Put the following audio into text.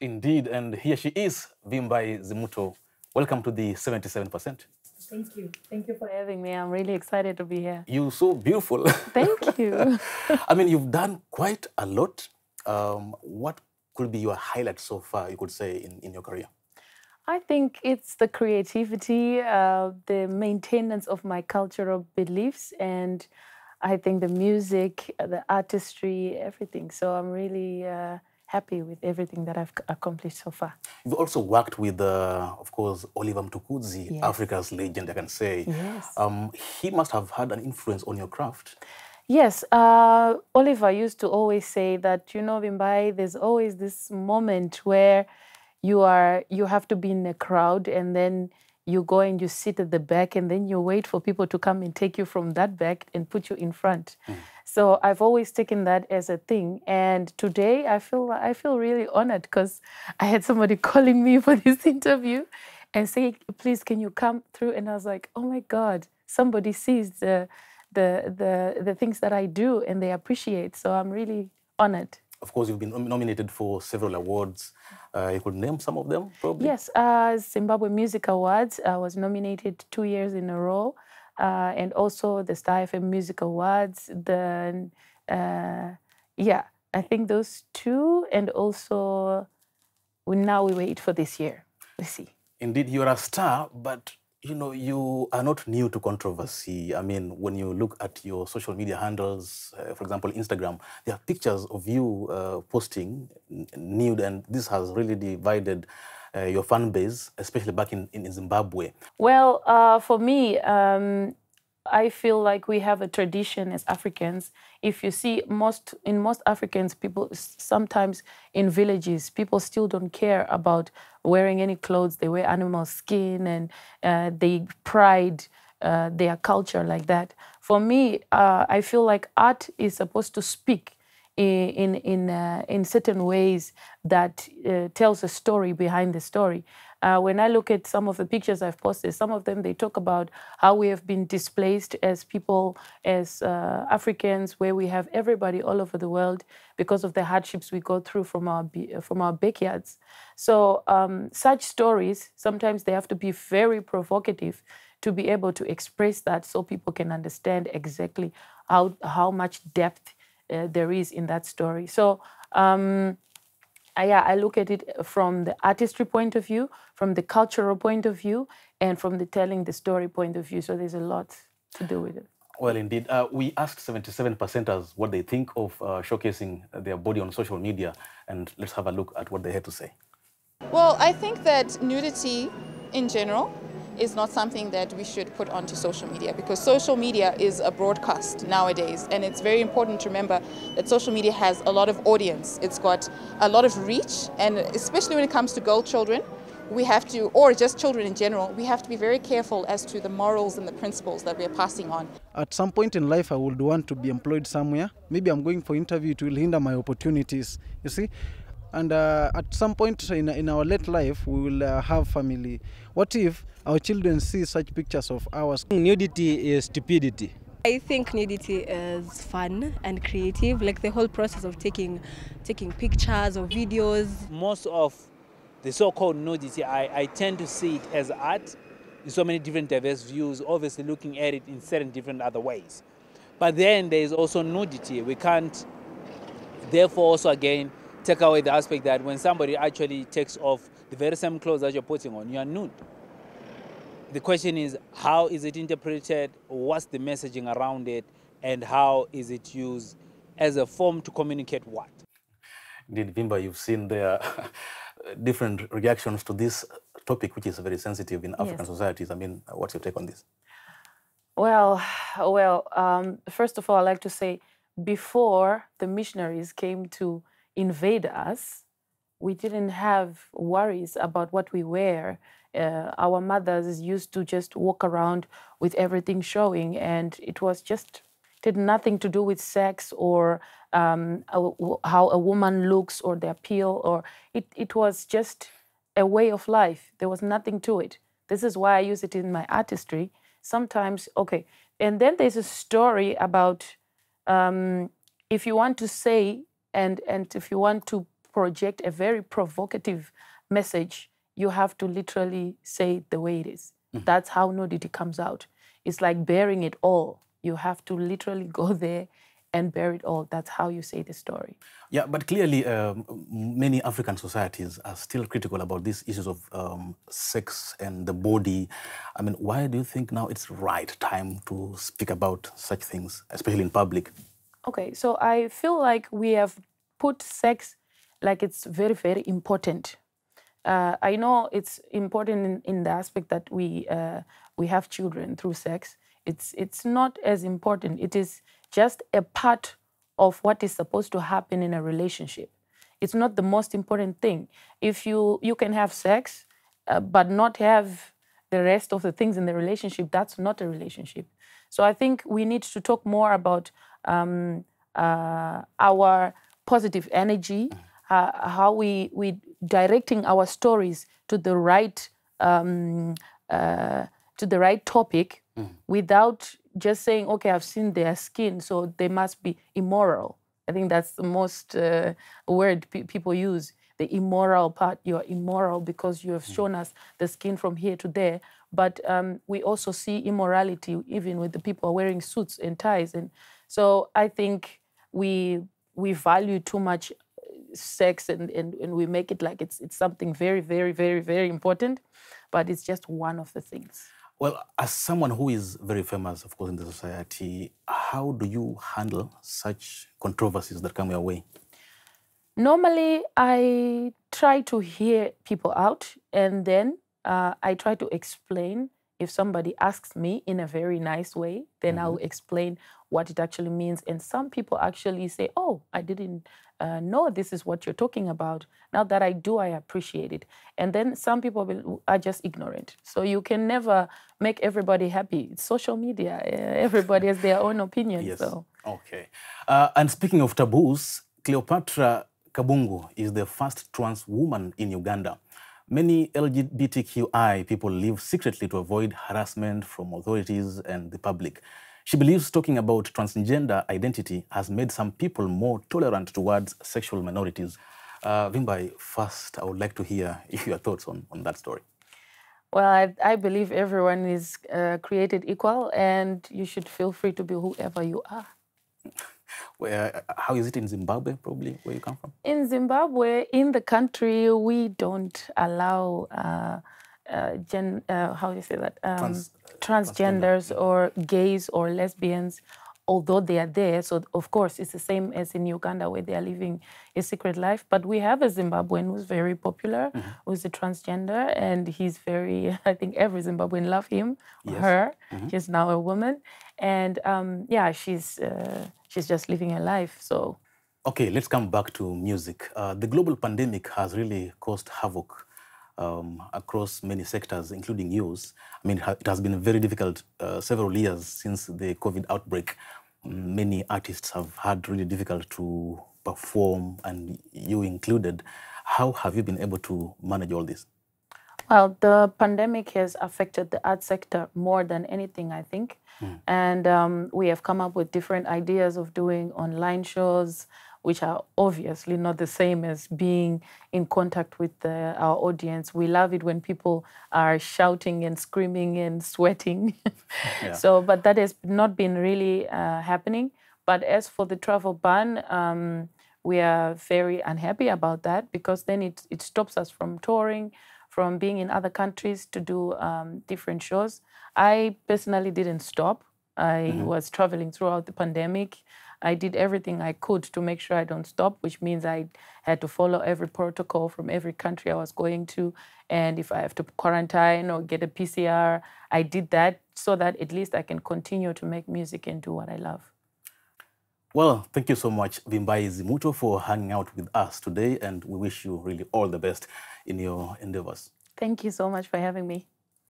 Indeed, and here she is, Vimbai Zimuto. Welcome to the 77%. Thank you. Thank you for having me. I'm really excited to be here. You're so beautiful. Thank you. I mean, you've done quite a lot. Um, what could be your highlight so far, you could say, in, in your career? I think it's the creativity, uh, the maintenance of my cultural beliefs, and I think the music, uh, the artistry, everything. So I'm really. Uh, happy with everything that I've accomplished so far. You've also worked with, uh, of course, Oliver Mtukudzi, yes. Africa's legend, I can say. Yes. Um, he must have had an influence on your craft. Yes, uh, Oliver used to always say that, you know, Bimbai, there's always this moment where you are you have to be in a crowd and then you go and you sit at the back and then you wait for people to come and take you from that back and put you in front. Mm. So I've always taken that as a thing. And today I feel I feel really honored because I had somebody calling me for this interview and saying, please can you come through? And I was like, oh my God, somebody sees the the the the things that I do and they appreciate. So I'm really honored of course, you've been nominated for several awards. Uh, you could name some of them, probably. Yes, uh, Zimbabwe Music Awards. I uh, was nominated two years in a row, uh, and also the Star FM Music Awards. The uh, yeah, I think those two, and also now we wait for this year. We see. Indeed, you're a star, but you know, you are not new to controversy. I mean, when you look at your social media handles, uh, for example, Instagram, there are pictures of you uh, posting nude, and this has really divided uh, your fan base, especially back in, in Zimbabwe. Well, uh, for me, um, I feel like we have a tradition as Africans. If you see most in most Africans, people sometimes in villages, people still don't care about wearing any clothes. They wear animal skin and uh, they pride uh, their culture like that. For me, uh, I feel like art is supposed to speak in in in, uh, in certain ways that uh, tells a story behind the story. Uh, when I look at some of the pictures I've posted, some of them they talk about how we have been displaced as people, as uh, Africans, where we have everybody all over the world because of the hardships we go through from our from our backyards. So um, such stories sometimes they have to be very provocative to be able to express that, so people can understand exactly how how much depth uh, there is in that story. So. Um, I, I look at it from the artistry point of view, from the cultural point of view, and from the telling the story point of view. So there's a lot to do with it. Well, indeed. Uh, we asked 77% as what they think of uh, showcasing their body on social media, and let's have a look at what they had to say. Well, I think that nudity in general is not something that we should put onto social media because social media is a broadcast nowadays and it's very important to remember that social media has a lot of audience. It's got a lot of reach and especially when it comes to girl children, we have to, or just children in general, we have to be very careful as to the morals and the principles that we are passing on. At some point in life, I would want to be employed somewhere. Maybe I'm going for interview, it will hinder my opportunities. You see, and uh, at some point in, in our late life we will uh, have family what if our children see such pictures of ours nudity is stupidity I think nudity is fun and creative like the whole process of taking taking pictures or videos most of the so-called nudity I, I tend to see it as art in so many different diverse views obviously looking at it in certain different other ways but then there is also nudity we can't therefore also again take away the aspect that when somebody actually takes off the very same clothes that you're putting on, you are nude. The question is, how is it interpreted? What's the messaging around it? And how is it used as a form to communicate what? Indeed, Bimba, you've seen there uh, different reactions to this topic, which is very sensitive in African yes. societies. I mean, what's your take on this? Well, well, um, first of all, I'd like to say before the missionaries came to invade us. We didn't have worries about what we wear. Uh, our mothers used to just walk around with everything showing, and it was just did had nothing to do with sex or um, how a woman looks or the appeal, or it, it was just a way of life. There was nothing to it. This is why I use it in my artistry. Sometimes, okay. And then there's a story about um, if you want to say and, and if you want to project a very provocative message, you have to literally say it the way it is. Mm-hmm. That's how nudity comes out. It's like bearing it all. You have to literally go there and bear it all. That's how you say the story. Yeah, but clearly, um, many African societies are still critical about these issues of um, sex and the body. I mean, why do you think now it's right time to speak about such things, especially in public? Okay, so I feel like we have put sex like it's very, very important. Uh, I know it's important in, in the aspect that we uh, we have children through sex. It's it's not as important. It is just a part of what is supposed to happen in a relationship. It's not the most important thing. If you you can have sex, uh, but not have the rest of the things in the relationship, that's not a relationship. So I think we need to talk more about um, uh, our positive energy, mm. uh, how we we directing our stories to the right um, uh, to the right topic, mm. without just saying, okay, I've seen their skin, so they must be immoral. I think that's the most uh, word people use. The immoral part, you're immoral because you have mm. shown us the skin from here to there, but um, we also see immorality even with the people wearing suits and ties and so I think we we value too much uh, sex and, and, and we make it like it's it's something very, very, very, very important, but it's just one of the things. Well, as someone who is very famous, of course, in the society, how do you handle such controversies that come your way? Normally, I try to hear people out and then uh, I try to explain if somebody asks me in a very nice way, then mm-hmm. I'll explain what it actually means. And some people actually say, Oh, I didn't uh, know this is what you're talking about. Now that I do, I appreciate it. And then some people will, are just ignorant. So you can never make everybody happy. It's social media, eh, everybody has their own opinion. Yes. So. Okay. Uh, and speaking of taboos, Cleopatra Kabungu is the first trans woman in Uganda. Many LGBTQI people live secretly to avoid harassment from authorities and the public. She believes talking about transgender identity has made some people more tolerant towards sexual minorities. Uh, Vimbai, first, I would like to hear if your thoughts on, on that story. Well, I, I believe everyone is uh, created equal and you should feel free to be whoever you are. Where, uh, how is it in Zimbabwe, probably, where you come from? In Zimbabwe, in the country, we don't allow, uh, uh, gen, uh, how do you say that? Um, Trans transgenders or gays or lesbians, although they are there. So, of course, it's the same as in Uganda where they are living a secret life. But we have a Zimbabwean who's very popular, mm -hmm. who's a transgender, and he's very, I think every Zimbabwean love him, yes. her. Mm mm-hmm. -hmm. She's now a woman. And um, yeah, she's. Uh, she's just living her life. So. Okay, let's come back to music. Uh, the global pandemic has really caused havoc um, across many sectors, including yours. I mean, it has been very difficult uh, several years since the COVID outbreak. Many artists have had really difficult to perform, and you included. How have you been able to manage all this? Well, the pandemic has affected the art sector more than anything, I think. Mm. And um, we have come up with different ideas of doing online shows, which are obviously not the same as being in contact with the, our audience. We love it when people are shouting and screaming and sweating. yeah. So, but that has not been really uh, happening. But as for the travel ban, um, we are very unhappy about that because then it, it stops us from touring from being in other countries to do um, different shows. I personally didn't stop. I mm-hmm. was traveling throughout the pandemic. I did everything I could to make sure I don't stop, which means I had to follow every protocol from every country I was going to. And if I have to quarantine or get a PCR, I did that so that at least I can continue to make music and do what I love. Well, thank you so much, Vimbai Zimuto, for hanging out with us today, and we wish you really all the best in your endeavors. Thank you so much for having me.